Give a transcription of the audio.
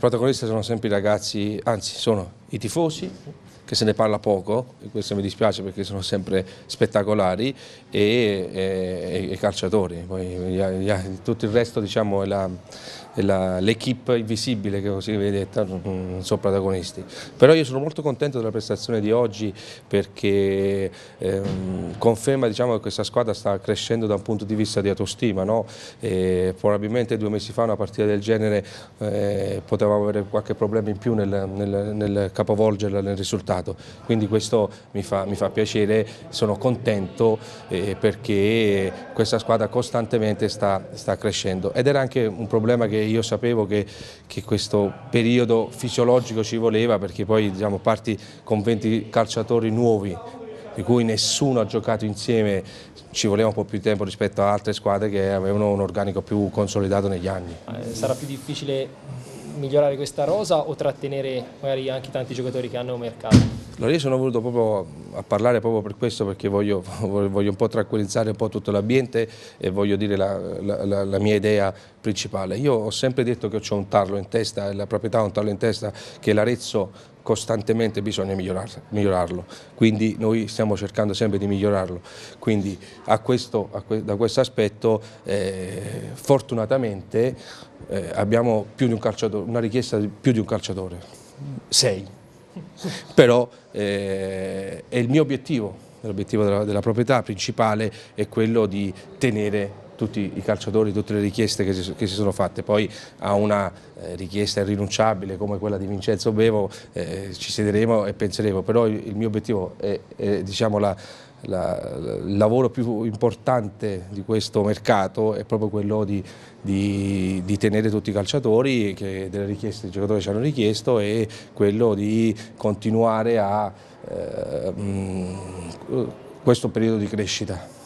protagonisti sono sempre i ragazzi, anzi sono i tifosi, che se ne parla poco, e questo mi dispiace perché sono sempre spettacolari, e, i calciatori, Poi, gli, gli, tutto il resto diciamo, è la, l'equipe invisibile che così non sono protagonisti. Però io sono molto contento della prestazione di oggi perché ehm, conferma diciamo, che questa squadra sta crescendo da un punto di vista di autostima. No? probabilmente due mesi fa una partita del genere eh, potevamo avere qualche problema in più nel, nel, nel capovolgerla nel risultato. Quindi questo mi fa, mi fa piacere, sono contento eh, perché questa squadra costantemente sta, sta crescendo ed era anche un problema che io sapevo che, che questo periodo fisiologico ci voleva perché poi diciamo, parti con 20 calciatori nuovi di cui nessuno ha giocato insieme, ci voleva un po' più tempo rispetto a altre squadre che avevano un organico più consolidato negli anni. Eh, sarà più difficile migliorare questa rosa o trattenere magari anche tanti giocatori che hanno mercato? Allora io sono venuto proprio a parlare proprio per questo perché voglio, voglio un po' tranquillizzare un po' tutto l'ambiente e voglio dire la, la, la, mia idea principale. Io ho sempre detto che ho un tarlo in testa, la proprietà ha un tarlo in testa che l'Arezzo costantemente bisogna migliorarlo, quindi noi stiamo cercando sempre di migliorarlo, quindi a questo, a que da questo aspetto eh, fortunatamente eh, abbiamo un una richiesta di più di un calciatore, sei, però eh, è il mio obiettivo, l'obiettivo della, della proprietà principale è quello di tenere tutti i calciatori, tutte le richieste che si, che si sono fatte, poi a una eh, richiesta irrinunciabile come quella di Vincenzo Bevo eh, ci siederemo e penseremo, però il, il mio obiettivo è, è diciamo, la, la, il lavoro più importante di questo mercato è proprio quello di, di, di tenere tutti i calciatori che delle richieste i giocatori ci hanno richiesto e quello di continuare a eh, mh, mm, questo periodo di crescita.